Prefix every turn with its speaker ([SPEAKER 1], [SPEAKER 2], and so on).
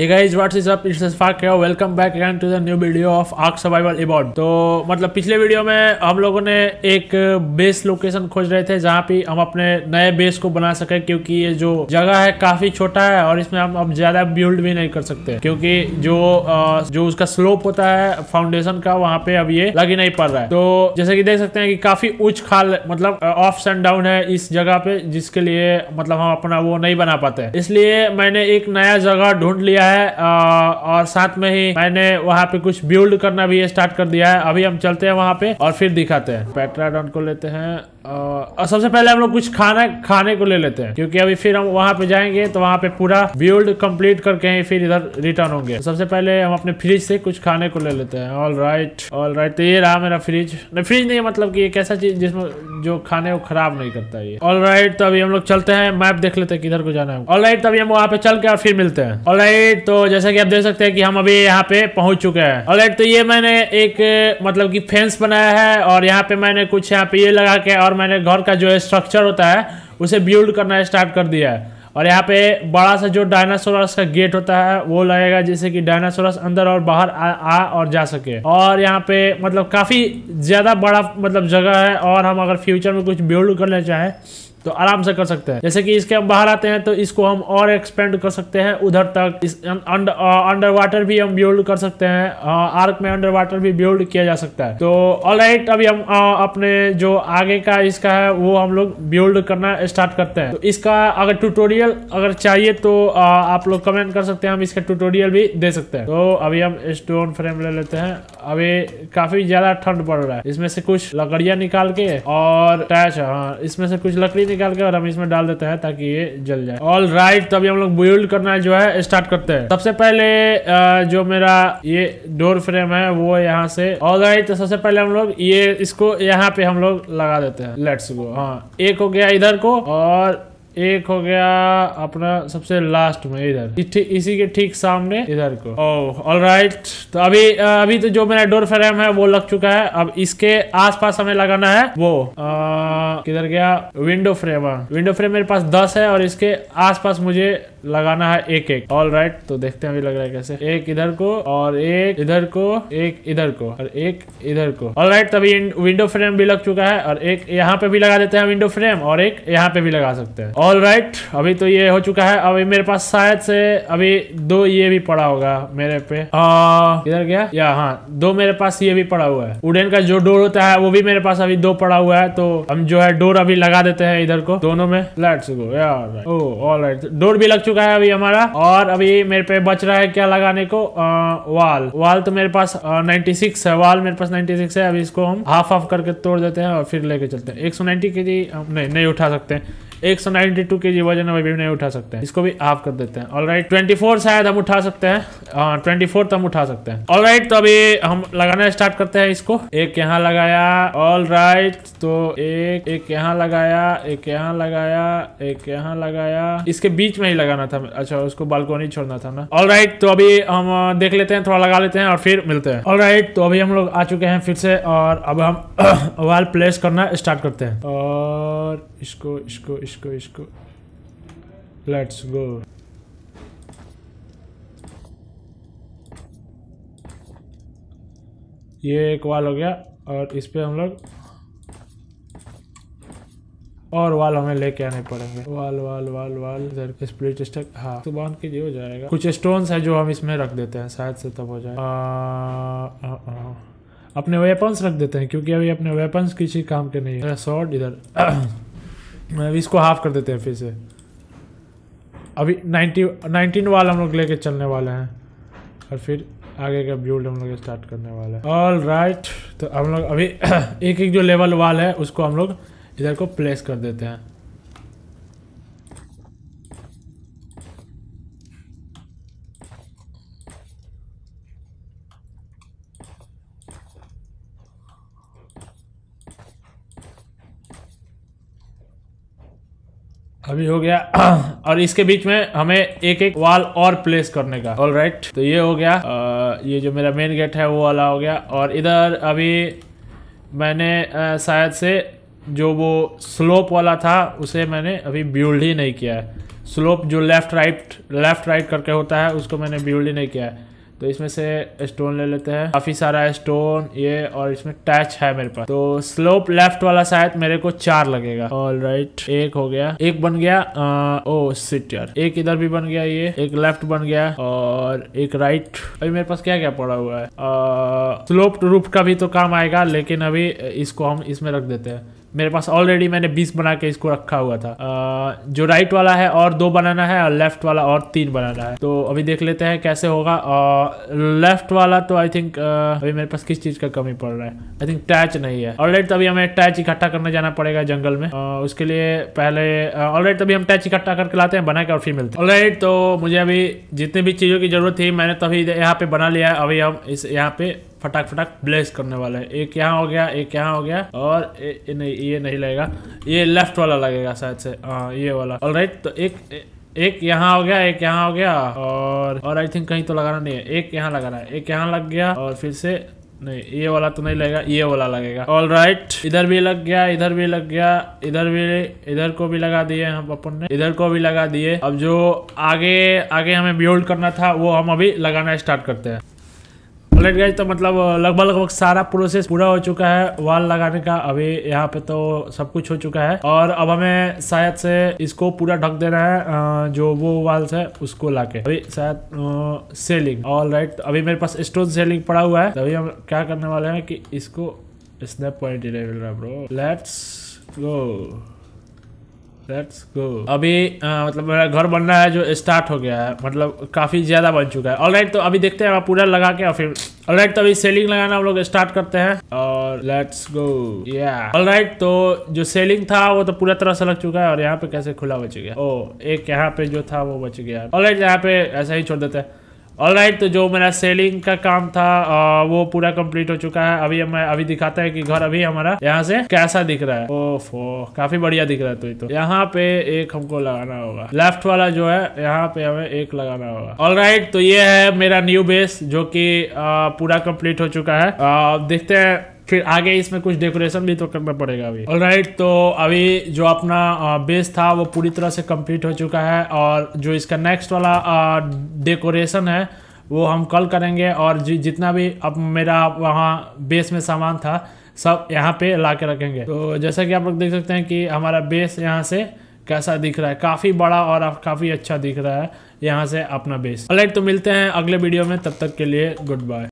[SPEAKER 1] Hey guys, up it's It's Fark Welcome back again to the new video of Ark तो मतलब पिछले video में हम लोगों ने एक बेस लोकेशन खोज रहे थे जहाँ पे हम अपने नए बेस को बना सके क्योंकि ये जो जगह है काफी छोटा है और इसमें हम अब ज्यादा बिल्ड भी नहीं कर सकते क्योंकि जो जो उसका स्लोप होता है फाउंडेशन का वहाँ पे अब ये लग ही नहीं पड़ रहा है तो जैसे कि देख सकते हैं कि काफी उच्च खाल मतलब ऑफ्स एंड डाउन है इस जगह पे जिसके लिए मतलब हम अपना वो नहीं बना पाते इसलिए मैंने एक नया जगह ढूंढ लिया है और साथ में ही मैंने वहाँ पे कुछ बिल्ड करना भी स्टार्ट कर दिया है अभी हम चलते हैं वहाँ पे और फिर दिखाते हैं पेट्राडॉन को लेते हैं और सबसे पहले हम लोग कुछ खाना खाने को ले लेते हैं क्योंकि अभी फिर हम वहाँ पे जाएंगे तो वहाँ पे पूरा बिल्ड कंप्लीट करके फिर इधर रिटर्न होंगे सबसे पहले हम अपने फ्रिज से कुछ खाने को ले लेते हैं ऑल राइट ऑल राइट तो ये रहा मेरा फ्रिज नहीं फ्रिज नहीं मतलब कि एक ऐसा चीज जिसमें जो खाने को खराब नहीं करता ये ऑल राइट तो अभी हम लोग चलते हैं मैप देख लेते हैं किधर को जाना है ऑल राइट तो अभी हम वहाँ पे चल के और फिर मिलते हैं ऑल राइट राइट तो जैसा कि आप देख सकते हैं कि हम अभी यहाँ पे पहुंच चुके हैं राइट तो ये मैंने एक मतलब कि फेंस बनाया है और यहाँ पे मैंने कुछ यहाँ पे ये लगा के और मैंने घर का जो स्ट्रक्चर होता है उसे बिल्ड करना स्टार्ट कर दिया है और यहाँ पे बड़ा सा जो डायनासोरस का गेट होता है वो लगेगा जिससे कि डायनासोरस अंदर और बाहर आ, आ और जा सके और यहाँ पे मतलब काफ़ी ज़्यादा बड़ा मतलब जगह है और हम अगर फ्यूचर में कुछ बिल्ड करना चाहें तो आराम से कर सकते हैं जैसे कि इसके हम बाहर आते हैं तो इसको हम और एक्सपेंड कर सकते हैं उधर तक इस अंडर वाटर uh, भी हम बिल्ड कर सकते हैं आर्क uh, में अंडर वाटर भी बिल्ड किया जा सकता है तो ऑल right, अभी हम आ, uh, अपने जो आगे का इसका है वो हम लोग बिल्ड करना स्टार्ट करते हैं तो इसका अगर ट्यूटोरियल अगर चाहिए तो आ, आप लोग कमेंट कर सकते हैं हम इसका ट्यूटोरियल भी दे सकते हैं तो अभी हम स्टोन फ्रेम ले लेते हैं अभी काफी ज्यादा ठंड पड़ रहा है इसमें से कुछ लकड़ियां निकाल के और टैच हाँ इसमें से कुछ लकड़ी निकाल के और हम इसमें डाल देते हैं ताकि ये जल जाए ऑल राइट right, तभी तो हम लोग बिल्ड करना है जो है स्टार्ट करते हैं सबसे पहले जो मेरा ये डोर फ्रेम है वो यहाँ से ऑल राइट right, तो सबसे पहले हम लोग ये इसको यहाँ पे हम लोग लगा देते हैं लेट्स गो हाँ एक हो गया इधर को और एक हो गया अपना सबसे लास्ट में इधर इसी के ठीक सामने इधर को ऑल oh, राइट तो अभी अभी तो जो मेरा डोर फ्रेम है वो लग चुका है अब इसके आसपास हमें लगाना है वो किधर गया विंडो फ्रेम विंडो फ्रेम मेरे पास दस है और इसके आसपास मुझे लगाना है एक एक ऑल राइट right, तो देखते हैं अभी लग रहा है कैसे एक इधर को और एक इधर को एक इधर को और एक इधर को ऑल राइट right, तभी विंडो फ्रेम भी लग चुका है और एक यहाँ पे भी लगा देते हैं विंडो फ्रेम और एक यहाँ पे भी लगा सकते हैं ऑल राइट अभी तो ये हो चुका है अभी मेरे पास शायद से अभी दो ये भी पड़ा होगा मेरे पे इधर गया या हाँ दो मेरे पास ये भी पड़ा हुआ है उडेन का जो डोर होता है वो भी मेरे पास अभी दो पड़ा हुआ है तो हम जो है डोर अभी लगा देते हैं इधर को दोनों में लेट्स गो यार ओ ऑल राइट डोर भी लग चुका है अभी हमारा और अभी मेरे पे बच रहा है क्या लगाने को आ, वाल वाल तो मेरे पास नाइन्टी सिक्स है वाल मेरे पास नाइन्टी सिक्स है अभी इसको हम हाफ हाफ करके तोड़ देते हैं और फिर लेके चलते हैं एक सौ नाइन्टी के जी नहीं नहीं उठा सकते एक सौ नाइनटी टू के जी वजन अभी नहीं उठा सकते हैं इसको भी हाफ कर देते हैं ऑलराइट ट्वेंटी फोर शायद हम उठा सकते हैं ट्वेंटी फोर तो हम उठा सकते हैं ऑलराइट तो अभी हम लगाना स्टार्ट करते हैं इसको एक यहाँ लगाया ऑल राइट तो एक एक यहाँ लगाया एक यहाँ लगाया एक यहाँ लगाया इसके बीच में ही लगाना था अच्छा उसको बालकोनी छोड़ना था ना ऑल राइट तो अभी हम देख लेते हैं थोड़ा लगा लेते हैं और फिर मिलते हैं ऑल राइट तो अभी हम लोग आ चुके हैं फिर से और अब हम वाल प्लेस करना स्टार्ट करते हैं और इसको इसको, इसको इसको इसको लेट्स गो ये एक वाल हो गया और इस पर हम लोग और वाल हमें लेके आने पड़ेंगे वाल वाल वाल वाल इधर स्प्लिट स्टक हाँ तो बांध के हो जाएगा कुछ स्टोन्स है जो हम इसमें रख देते हैं शायद से तब हो जाए आ, आ, आ, अपने वेपन्स रख देते हैं क्योंकि अभी अपने वेपन्स किसी काम के नहीं है शॉर्ट इधर अभी इसको हाफ कर देते हैं फिर से अभी नाइन्टी नाइनटीन वाल हम लोग लेके चलने वाले हैं और फिर आगे का बिल्ड हम लोग स्टार्ट करने वाले हैं ऑल राइट तो हम लोग अभी एक एक जो लेवल वाल है उसको हम लोग इधर को प्लेस कर देते हैं अभी हो गया और इसके बीच में हमें एक एक वाल और प्लेस करने का ऑल राइट right. तो ये हो गया आ, ये जो मेरा मेन गेट है वो वाला हो गया और इधर अभी मैंने शायद से जो वो स्लोप वाला था उसे मैंने अभी बिल्ड ही नहीं किया है स्लोप जो लेफ्ट राइट लेफ्ट राइट करके होता है उसको मैंने बिल्ड ही नहीं किया है तो इसमें से स्टोन ले लेते हैं काफ़ी सारा स्टोन ये और इसमें टैच है मेरे पास तो स्लोप लेफ्ट वाला शायद मेरे को चार लगेगा ऑल राइट right, एक हो गया एक बन गया आ, ओ सिट यार एक इधर भी बन गया ये एक लेफ्ट बन गया और एक राइट अभी मेरे पास क्या क्या पड़ा हुआ है स्लोप रूप का भी तो काम आएगा लेकिन अभी इसको हम इसमें रख देते हैं मेरे पास ऑलरेडी मैंने बीस बना के इसको रखा हुआ था आ, जो राइट वाला है और दो बनाना है और लेफ्ट वाला और तीन बनाना है तो अभी देख लेते हैं कैसे होगा लेफ्ट वाला तो आई थिंक अभी मेरे पास किस चीज का कमी पड़ रहा है आई थिंक टैच नहीं है ऑलरेडी तभी हमें टैच इकट्ठा करने जाना पड़ेगा जंगल में आ, उसके लिए पहले ऑलरेडी तभी हम टैच इकट्ठा करके लाते हैं बना के और फिर मिलते हैं ऑलरेडी तो मुझे अभी जितनी भी चीज़ों की जरूरत थी मैंने तभी यहाँ पे बना लिया है अभी हम इस यहाँ पे फटाक फटाक ब्लेस करने वाला है एक यहाँ हो गया एक यहाँ हो गया और ए, ए, नहीं ये नहीं लगेगा ये लेफ्ट वाला लगेगा शायद से आ, हाँ, ये वाला ऑल राइट तो एक ए, एक यहाँ हो गया एक यहाँ हो गया और और आई थिंक कहीं तो लगाना नहीं है एक यहाँ लगाना है एक यहाँ लग गया और फिर से नहीं ये वाला तो नहीं लगेगा ये वाला लगेगा ऑल राइट right, इधर भी लग गया इधर भी लग गया इधर भी इधर को भी लगा दिए हम अपन ने इधर को भी लगा दिए अब जो आगे आगे हमें बिल्ड करना था वो हम अभी लगाना स्टार्ट करते हैं लेट गाइज तो मतलब लगभग लगभग सारा प्रोसेस पूरा हो चुका है वाल लगाने का अभी यहाँ पे तो सब कुछ हो चुका है और अब हमें शायद से इसको पूरा ढक देना है जो वो वाल्स है उसको लाके अभी शायद सेलिंग ऑल राइट अभी मेरे पास स्टोन सेलिंग पड़ा हुआ है अभी हम क्या करने वाले हैं कि इसको snap point bro let's go let's go अभी आ, मतलब मेरा घर बनना है जो स्टार्ट हो गया है मतलब काफ़ी ज़्यादा बन चुका है ऑलराइट तो अभी देखते हैं पूरा लगा के और फिर ऑलराइट तो अभी सेलिंग लगाना हम लोग स्टार्ट करते हैं और लेट्स गो या ऑलराइट तो जो सेलिंग था वो तो पूरा तरह से लग चुका है और यहाँ पे कैसे खुला बच गया ओ oh, एक यहाँ पे जो था वो बच गया ऑलराइट यहाँ पे ऐसा ही छोड़ देते हैं ऑल right, तो जो मेरा सेलिंग का काम था आ, वो पूरा कंप्लीट हो चुका है अभी मैं अभी दिखाता है कि घर अभी हमारा यहाँ से कैसा दिख रहा है ओफो काफी बढ़िया दिख रहा है तो, तो यहाँ पे एक हमको लगाना होगा लेफ्ट वाला जो है यहाँ पे हमें एक लगाना होगा ऑल right, तो ये है मेरा न्यू बेस जो की पूरा कम्प्लीट हो चुका है आ, देखते हैं फिर आगे इसमें कुछ डेकोरेशन भी तो करना पड़ेगा अभी ऑल राइट तो अभी जो अपना बेस था वो पूरी तरह से कंप्लीट हो चुका है और जो इसका नेक्स्ट वाला डेकोरेशन है वो हम कल करेंगे और जि जितना भी अब मेरा वहाँ बेस में सामान था सब यहाँ पे ला के रखेंगे तो जैसा कि आप लोग देख सकते हैं कि हमारा बेस यहाँ से कैसा दिख रहा है काफ़ी बड़ा और काफ़ी अच्छा दिख रहा है यहाँ से अपना बेस अलग तो मिलते हैं अगले वीडियो में तब तक के लिए गुड बाय